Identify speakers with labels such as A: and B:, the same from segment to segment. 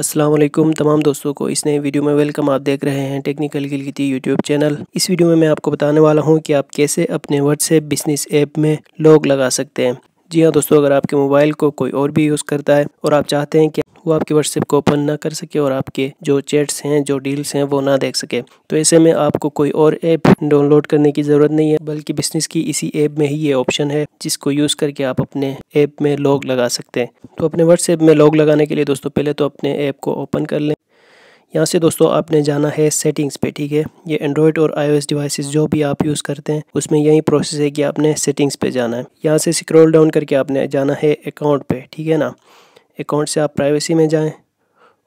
A: असलम तमाम दोस्तों को इस नए वीडियो में वेलकम आप देख रहे हैं टेक्निकल गिलगिती यूट्यूब चैनल इस वीडियो में मैं आपको बताने वाला हूं कि आप कैसे अपने व्हाट्सएप बिजनेस ऐप में लॉग लगा सकते हैं जी हाँ दोस्तों अगर आपके मोबाइल को कोई और भी यूज़ करता है और आप चाहते हैं कि वो आपके व्हाट्सएप को ओपन ना कर सके और आपके जो चैट्स हैं जो डील्स हैं वो ना देख सके तो ऐसे में आपको कोई और ऐप डाउनलोड करने की ज़रूरत नहीं है बल्कि बिजनेस की इसी ऐप में ही ये ऑप्शन है जिसको यूज़ करके आप अपने ऐप में लॉग लगा सकते हैं तो अपने व्हाट्सएप में लॉग लगाने के लिए दोस्तों पहले तो अपने ऐप को ओपन कर लें यहाँ से दोस्तों आपने जाना है सेटिंग्स पे ठीक है ये एंड्रॉयड और आईओएस डिवाइसेस जो भी आप यूज़ करते हैं उसमें यही प्रोसेस है कि आपने सेटिंग्स पे जाना है यहाँ से स्क्रॉल डाउन करके आपने जाना है अकाउंट पे ठीक है ना अकाउंट से आप प्राइवेसी में जाएं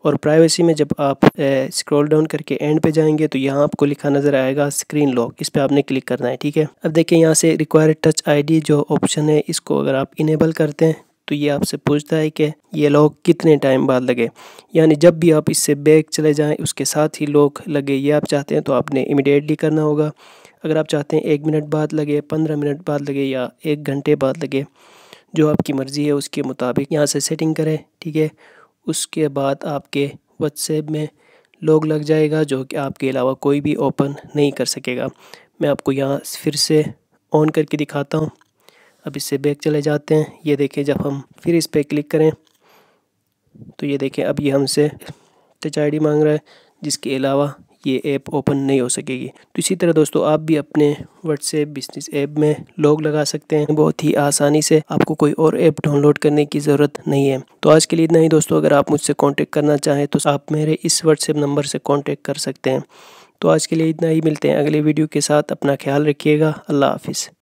A: और प्राइवेसी में जब आप स्क्रॉल डाउन करके एंड पे जाएंगे तो यहाँ आपको लिखा नज़र आएगा स्क्रीन लॉक इस पर आपने क्लिक करना है ठीक है अब देखिए यहाँ से रिक्वायर्ड टच आईडी जो ऑप्शन है इसको अगर आप इनेबल करते हैं तो ये आपसे पूछता है कि ये लॉक कितने टाइम बाद लगे यानी जब भी आप इससे बैग चले जाएं उसके साथ ही लॉक लगे ये आप चाहते हैं तो आपने इमिडिएटली करना होगा अगर आप चाहते हैं एक मिनट बाद लगे पंद्रह मिनट बाद लगे या एक घंटे बाद लगे जो आपकी मर्ज़ी है उसके मुताबिक यहाँ से सेटिंग करें ठीक है उसके बाद आपके व्हाट्सएप में लॉग लग जाएगा जो कि आपके अलावा कोई भी ओपन नहीं कर सकेगा मैं आपको यहाँ फिर से ऑन करके दिखाता हूँ अब इससे बैक चले जाते हैं ये देखें जब हम फिर इस पर क्लिक करें तो ये देखें अब ये हमसे टच आई मांग रहा है जिसके अलावा ये ऐप ओपन नहीं हो सकेगी तो इसी तरह दोस्तों आप भी अपने व्हाट्सएप बिजनेस ऐप में लॉग लगा सकते हैं बहुत ही आसानी से आपको कोई और ऐप डाउनलोड करने की ज़रूरत नहीं है तो आज के लिए इतना ही दोस्तों अगर आप मुझसे कॉन्टेक्ट करना चाहें तो आप मेरे इस व्हाट्सएप नंबर से कॉन्टेक्ट कर सकते हैं तो आज के लिए इतना ही मिलते हैं अगले वीडियो के साथ अपना ख्याल रखिएगा अल्लाह हाफिज़